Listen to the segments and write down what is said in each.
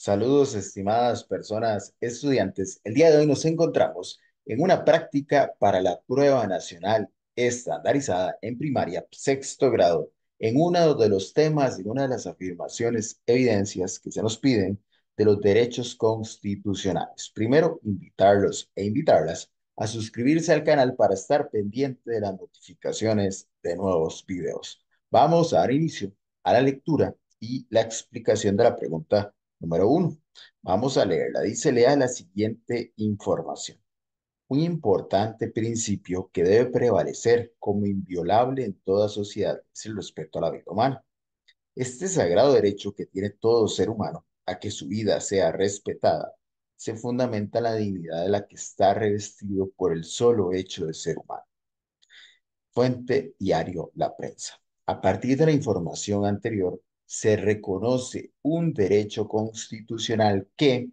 Saludos, estimadas personas estudiantes. El día de hoy nos encontramos en una práctica para la prueba nacional estandarizada en primaria, sexto grado, en uno de los temas, y una de las afirmaciones, evidencias que se nos piden de los derechos constitucionales. Primero, invitarlos e invitarlas a suscribirse al canal para estar pendiente de las notificaciones de nuevos videos. Vamos a dar inicio a la lectura y la explicación de la pregunta Número uno, vamos a leerla. Dice, lea la siguiente información. Un importante principio que debe prevalecer como inviolable en toda sociedad es el respeto a la vida humana. Este sagrado derecho que tiene todo ser humano a que su vida sea respetada se fundamenta en la dignidad de la que está revestido por el solo hecho de ser humano. Fuente Diario La Prensa. A partir de la información anterior, se reconoce un derecho constitucional que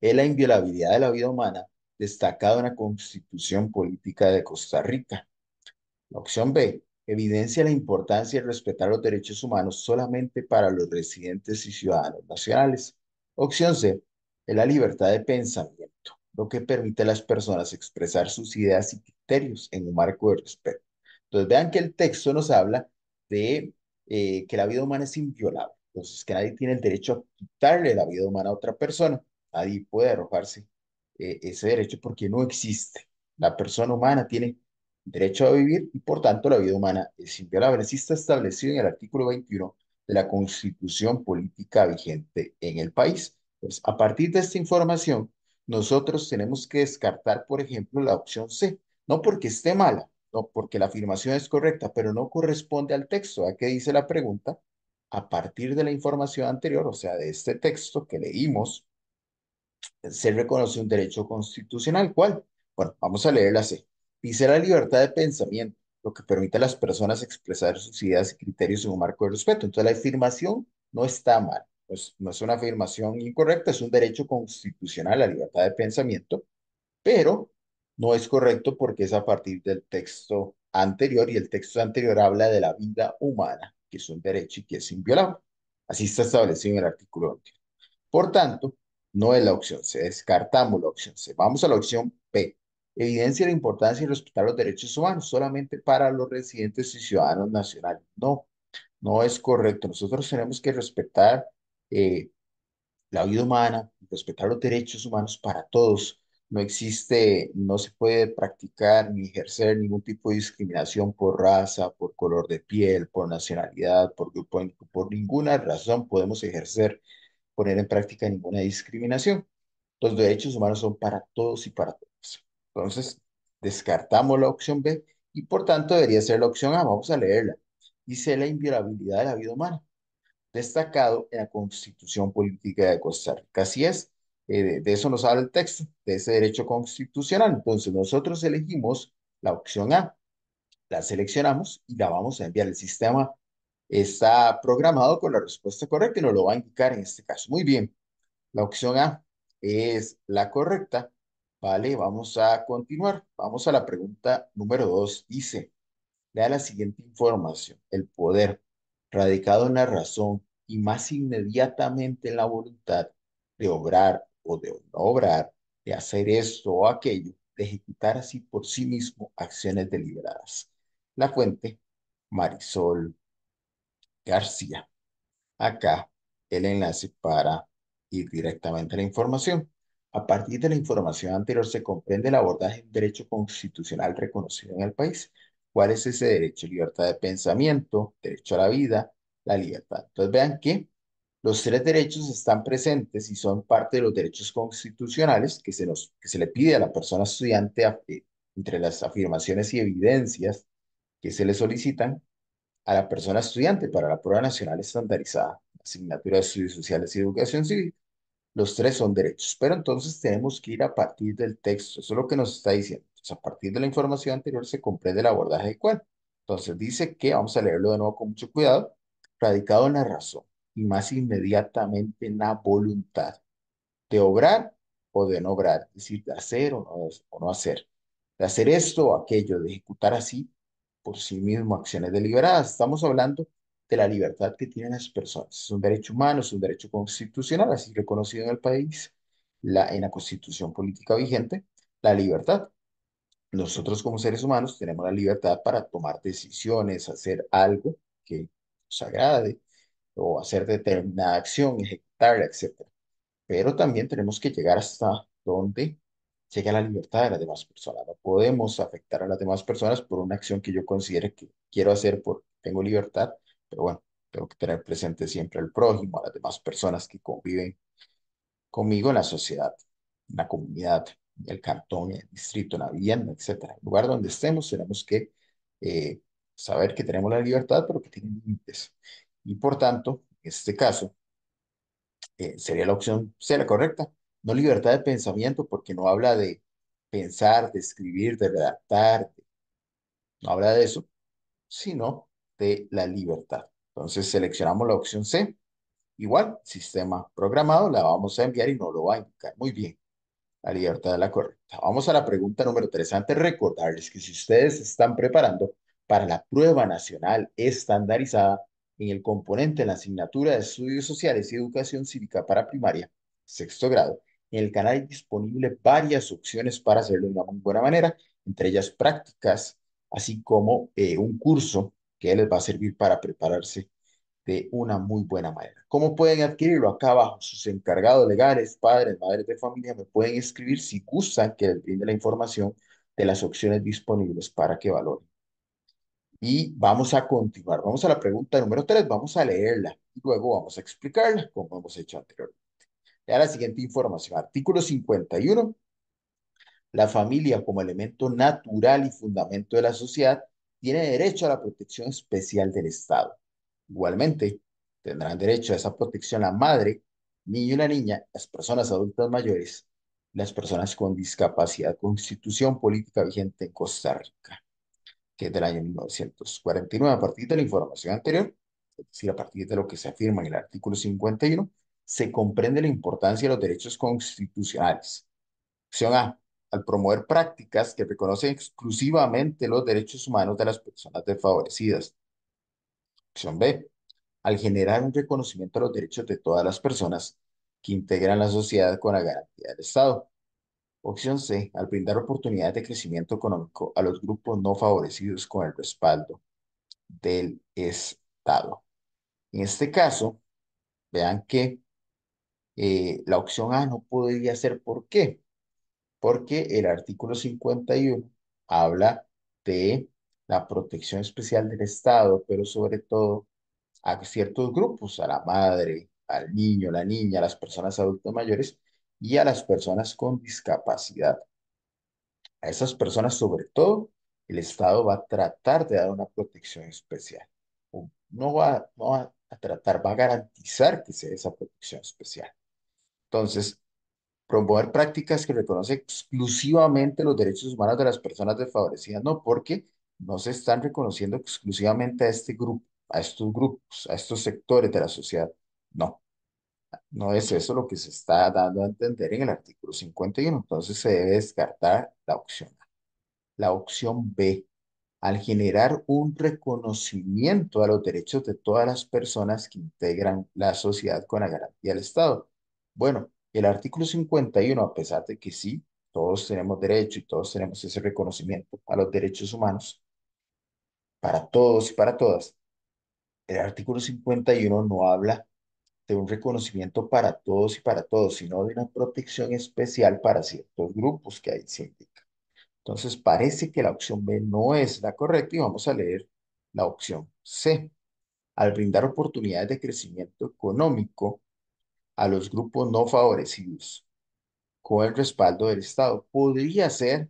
es la inviolabilidad de la vida humana destacado en la Constitución Política de Costa Rica. La opción B evidencia la importancia de respetar los derechos humanos solamente para los residentes y ciudadanos nacionales. Opción C es la libertad de pensamiento, lo que permite a las personas expresar sus ideas y criterios en un marco de respeto. Entonces vean que el texto nos habla de eh, que la vida humana es inviolable. Entonces, que nadie tiene el derecho a quitarle la vida humana a otra persona. Nadie puede arrojarse eh, ese derecho porque no existe. La persona humana tiene derecho a vivir y por tanto la vida humana es inviolable. Así está establecido en el artículo 21 de la constitución política vigente en el país. Pues a partir de esta información, nosotros tenemos que descartar, por ejemplo, la opción C, no porque esté mala, no, porque la afirmación es correcta, pero no corresponde al texto. ¿A qué dice la pregunta? A partir de la información anterior, o sea, de este texto que leímos, se reconoce un derecho constitucional. ¿Cuál? Bueno, vamos a leer la C. Dice la libertad de pensamiento, lo que permite a las personas expresar sus ideas y criterios en un marco de respeto. Entonces, la afirmación no está mal. Pues no es una afirmación incorrecta, es un derecho constitucional la libertad de pensamiento, pero no es correcto porque es a partir del texto anterior y el texto anterior habla de la vida humana, que es un derecho y que es inviolable. Así está establecido en el artículo anterior Por tanto, no es la opción C, descartamos la opción C. Vamos a la opción P. Evidencia la importancia de respetar los derechos humanos solamente para los residentes y ciudadanos nacionales. No, no es correcto. Nosotros tenemos que respetar eh, la vida humana, respetar los derechos humanos para todos no existe, no se puede practicar ni ejercer ningún tipo de discriminación por raza, por color de piel, por nacionalidad, por grupo por ninguna razón podemos ejercer, poner en práctica ninguna discriminación. Los derechos humanos son para todos y para todas. Entonces, descartamos la opción B y por tanto debería ser la opción A. Vamos a leerla. Dice la inviolabilidad de la vida humana, destacado en la Constitución Política de Costa Rica. Así es, eh, de, eso nos habla el texto, de ese derecho constitucional. Entonces nosotros elegimos la opción A, la seleccionamos y la vamos a enviar. El sistema está programado con la respuesta correcta y nos lo va a indicar en este caso. Muy bien, la opción A es la correcta. Vale, vamos a continuar. Vamos a la pregunta número dos Dice, da la siguiente información. El poder, radicado en la razón y más inmediatamente en la voluntad de obrar o de obrar, de hacer esto o aquello, de ejecutar así por sí mismo acciones deliberadas. La fuente, Marisol García. Acá el enlace para ir directamente a la información. A partir de la información anterior se comprende el abordaje del derecho constitucional reconocido en el país. ¿Cuál es ese derecho? Libertad de pensamiento, derecho a la vida, la libertad. Entonces vean que los tres derechos están presentes y son parte de los derechos constitucionales que se, nos, que se le pide a la persona estudiante eh, entre las afirmaciones y evidencias que se le solicitan a la persona estudiante para la prueba nacional estandarizada, asignatura de estudios sociales y educación civil. Los tres son derechos, pero entonces tenemos que ir a partir del texto, eso es lo que nos está diciendo. a partir de la información anterior se comprende el abordaje de cuál. Entonces dice que, vamos a leerlo de nuevo con mucho cuidado, radicado en la razón y más inmediatamente la voluntad de obrar o de no obrar, es decir, de hacer o no, hacer, de hacer esto o aquello, de ejecutar así por sí mismo acciones deliberadas. Estamos hablando de la libertad que tienen las personas. Es un derecho humano, es un derecho constitucional, así reconocido en el país, en la constitución política vigente, la libertad. Nosotros como seres humanos tenemos la libertad para tomar decisiones, hacer algo que nos agrade, o hacer determinada acción, ejecutarla, etc. Pero también tenemos que llegar hasta donde llega la libertad de las demás personas. No podemos afectar a las demás personas por una acción que yo considere que quiero hacer porque tengo libertad, pero bueno, tengo que tener presente siempre al prójimo, a las demás personas que conviven conmigo en la sociedad, en la comunidad, en el cantón, en el distrito, en la vivienda, etcétera. El lugar donde estemos tenemos que eh, saber que tenemos la libertad, pero que tiene límites y por tanto, en este caso, eh, sería la opción C la correcta. No libertad de pensamiento porque no habla de pensar, de escribir, de redactar, no habla de eso, sino de la libertad. Entonces seleccionamos la opción C. Igual, sistema programado, la vamos a enviar y no lo va a indicar. Muy bien, la libertad es la correcta. Vamos a la pregunta número 3. Antes recordarles que si ustedes están preparando para la prueba nacional estandarizada, en el componente en la asignatura de Estudios Sociales y Educación Cívica para Primaria, sexto grado, en el canal hay disponible varias opciones para hacerlo de una muy buena manera, entre ellas prácticas, así como eh, un curso que les va a servir para prepararse de una muy buena manera. ¿Cómo pueden adquirirlo? Acá abajo, sus encargados legales, padres, madres de familia, me pueden escribir si gustan que les brinde la información de las opciones disponibles para que valoren. Y vamos a continuar. Vamos a la pregunta número 3. Vamos a leerla y luego vamos a explicarla como hemos hecho anteriormente. Ya la siguiente información. Artículo 51. La familia como elemento natural y fundamento de la sociedad tiene derecho a la protección especial del Estado. Igualmente, tendrán derecho a esa protección la madre, niño y la niña, las personas adultas mayores, las personas con discapacidad, constitución política vigente en Costa Rica del año 1949. A partir de la información anterior, es decir, a partir de lo que se afirma en el artículo 51, se comprende la importancia de los derechos constitucionales. Opción A, al promover prácticas que reconocen exclusivamente los derechos humanos de las personas desfavorecidas. Opción B, al generar un reconocimiento de los derechos de todas las personas que integran la sociedad con la garantía del Estado. Opción C, al brindar oportunidades de crecimiento económico a los grupos no favorecidos con el respaldo del Estado. En este caso, vean que eh, la opción A no podría ser. ¿Por qué? Porque el artículo 51 habla de la protección especial del Estado, pero sobre todo a ciertos grupos, a la madre, al niño, la niña, a las personas adultas mayores, y a las personas con discapacidad. A esas personas, sobre todo, el Estado va a tratar de dar una protección especial. no va, no va a tratar, va a garantizar que sea esa protección especial. Entonces, promover prácticas que reconocen exclusivamente los derechos humanos de las personas desfavorecidas, no, porque no se están reconociendo exclusivamente a este grupo, a estos grupos, a estos sectores de la sociedad, no. No es eso lo que se está dando a entender en el artículo 51. Entonces se debe descartar la opción A. La opción B, al generar un reconocimiento a los derechos de todas las personas que integran la sociedad con la garantía del Estado. Bueno, el artículo 51, a pesar de que sí, todos tenemos derecho y todos tenemos ese reconocimiento a los derechos humanos, para todos y para todas, el artículo 51 no habla de un reconocimiento para todos y para todos, sino de una protección especial para ciertos grupos que hay se indica. Entonces, parece que la opción B no es la correcta y vamos a leer la opción C. Al brindar oportunidades de crecimiento económico a los grupos no favorecidos con el respaldo del Estado, podría ser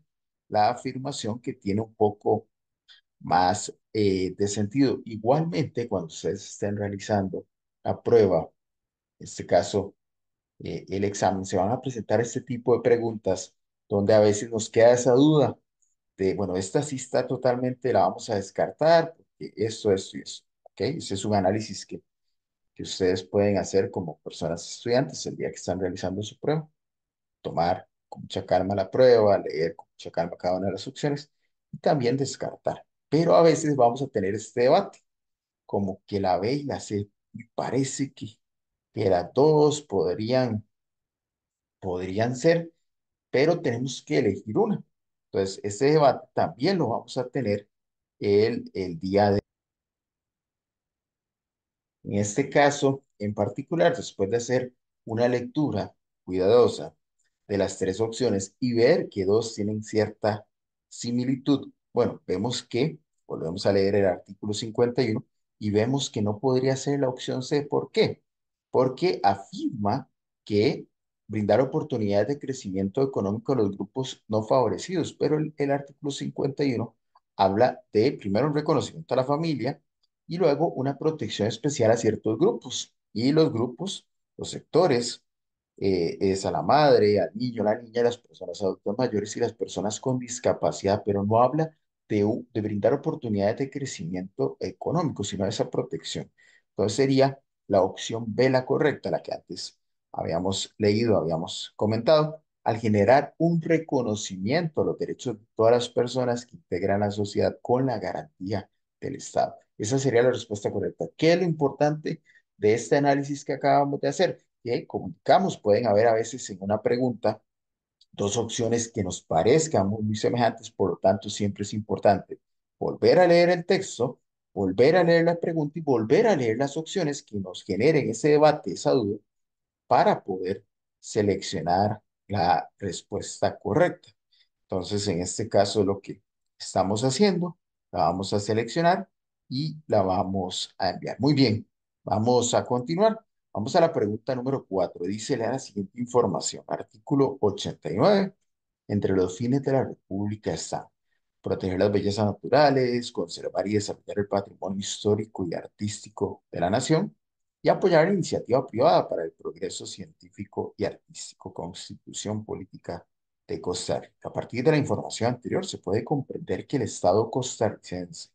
la afirmación que tiene un poco más eh, de sentido. Igualmente, cuando ustedes estén realizando la prueba este caso, eh, el examen, se van a presentar este tipo de preguntas donde a veces nos queda esa duda de, bueno, esta sí está totalmente, la vamos a descartar, porque esto, esto y eso. ¿Ok? Ese es un análisis que, que ustedes pueden hacer como personas estudiantes el día que están realizando su prueba. Tomar con mucha calma la prueba, leer con mucha calma cada una de las opciones y también descartar. Pero a veces vamos a tener este debate, como que la ve y la hace y parece que que las dos podrían, podrían ser, pero tenemos que elegir una. Entonces, ese debate también lo vamos a tener el, el día de En este caso, en particular, después de hacer una lectura cuidadosa de las tres opciones y ver que dos tienen cierta similitud, bueno, vemos que, volvemos a leer el artículo 51 y vemos que no podría ser la opción C. ¿Por qué? porque afirma que brindar oportunidades de crecimiento económico a los grupos no favorecidos, pero el, artículo 51 habla de primero un reconocimiento a la familia y luego una protección especial a ciertos grupos. Y los grupos, los sectores, eh, es a la madre, al niño, a la niña, a las personas adultas mayores y las personas con discapacidad, pero no habla de, de brindar oportunidades de crecimiento económico, sino de esa protección. Entonces sería la opción B, la correcta, la que antes habíamos leído, habíamos comentado, al generar un reconocimiento a los derechos de todas las personas que integran la sociedad con la garantía del Estado. Esa sería la respuesta correcta. ¿Qué es lo importante de este análisis que acabamos de hacer? ahí comunicamos, pueden haber a veces en una pregunta dos opciones que nos parezcan muy, muy semejantes, por lo tanto siempre es importante volver a leer el texto, volver a leer la pregunta y volver a leer las opciones que nos generen ese debate, esa duda, para poder seleccionar la respuesta correcta. Entonces, en este caso, lo que estamos haciendo, la vamos a seleccionar y la vamos a enviar. Muy bien, vamos a continuar. Vamos a la pregunta número 4. Dice la siguiente información. Artículo 89. Entre los fines de la República están proteger las bellezas naturales, conservar y desarrollar el patrimonio histórico y artístico de la nación y apoyar la iniciativa privada para el progreso científico y artístico, constitución política de Costa Rica. A partir de la información anterior se puede comprender que el Estado costarricense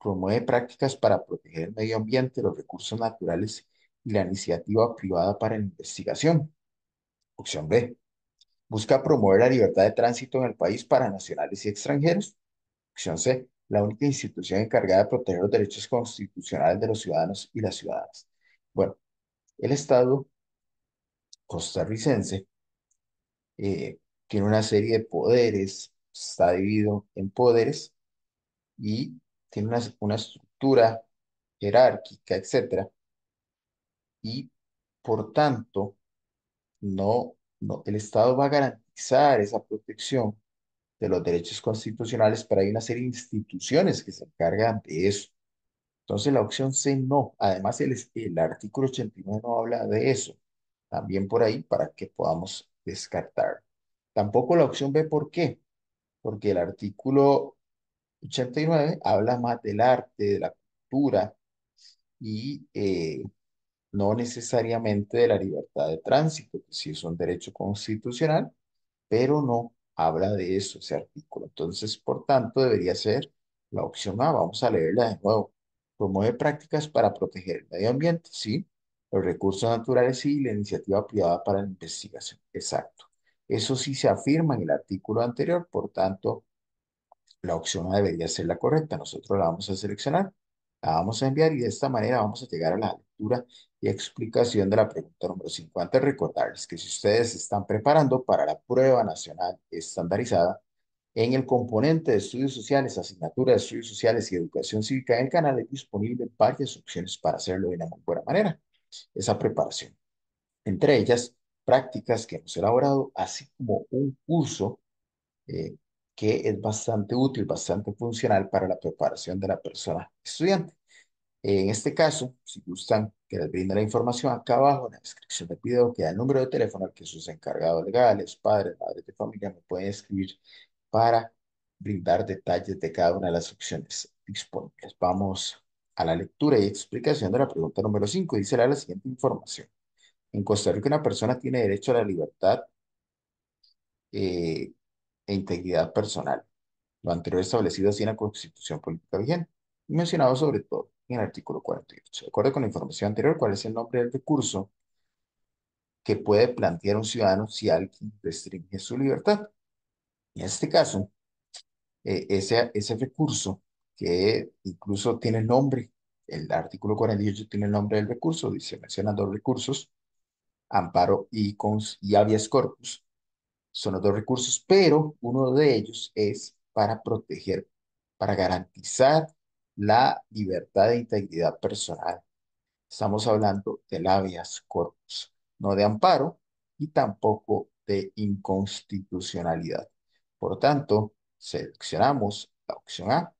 promueve prácticas para proteger el medio ambiente, los recursos naturales y la iniciativa privada para la investigación. Opción B busca promover la libertad de tránsito en el país para nacionales y extranjeros. Opción C, la única institución encargada de proteger los derechos constitucionales de los ciudadanos y las ciudadanas. Bueno, el Estado costarricense eh, tiene una serie de poderes, está dividido en poderes y tiene una, una estructura jerárquica, etcétera, y por tanto no no, el Estado va a garantizar esa protección de los derechos constitucionales, para hay una serie de instituciones que se encargan de eso. Entonces la opción C no. Además, el, el artículo 89 no habla de eso. También por ahí para que podamos descartar. Tampoco la opción B, ¿por qué? Porque el artículo 89 habla más del arte, de la cultura y eh, no necesariamente de la libertad de tránsito, que sí es un derecho constitucional, pero no habla de eso ese artículo. Entonces, por tanto, debería ser la opción A. Vamos a leerla de nuevo. Promueve prácticas para proteger el medio ambiente, sí, los recursos naturales sí, la iniciativa privada para la investigación. Exacto. Eso sí se afirma en el artículo anterior, por tanto, la opción A debería ser la correcta. Nosotros la vamos a seleccionar, la vamos a enviar y de esta manera vamos a llegar a la y explicación de la pregunta número 50 recordarles que si ustedes están preparando para la prueba nacional estandarizada, en el componente de estudios sociales, asignatura de estudios sociales y educación cívica en el canal es disponible varias opciones para hacerlo de una muy buena manera, esa preparación. Entre ellas, prácticas que hemos elaborado, así como un curso eh, que es bastante útil, bastante funcional para la preparación de la persona estudiante. En este caso, si gustan que les brinde la información acá abajo en la descripción del video queda el número de teléfono al que sus encargados legales, padres, madres de familia me pueden escribir para brindar detalles de cada una de las opciones disponibles. Vamos a la lectura y explicación de la pregunta número 5. Dice la siguiente información. En Costa Rica una persona tiene derecho a la libertad eh, e integridad personal. Lo anterior establecido así en la Constitución Política vigente. Mencionado sobre todo en el artículo 48. De acuerdo con la información anterior, ¿cuál es el nombre del recurso que puede plantear un ciudadano si alguien restringe su libertad? En este caso, eh, ese, ese recurso que incluso tiene nombre, el artículo 48 tiene el nombre del recurso, dice se mencionan dos recursos, amparo y, cons, y habeas corpus, son los dos recursos, pero uno de ellos es para proteger, para garantizar la libertad de integridad personal. Estamos hablando de labias corpus, no de amparo y tampoco de inconstitucionalidad. Por tanto, seleccionamos la opción A,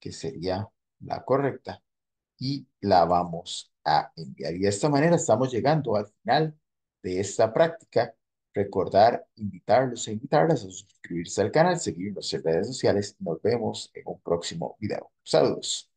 que sería la correcta, y la vamos a enviar. Y de esta manera estamos llegando al final de esta práctica recordar, invitarlos e invitarlas a suscribirse al canal, seguirnos en redes sociales. Nos vemos en un próximo video. Saludos.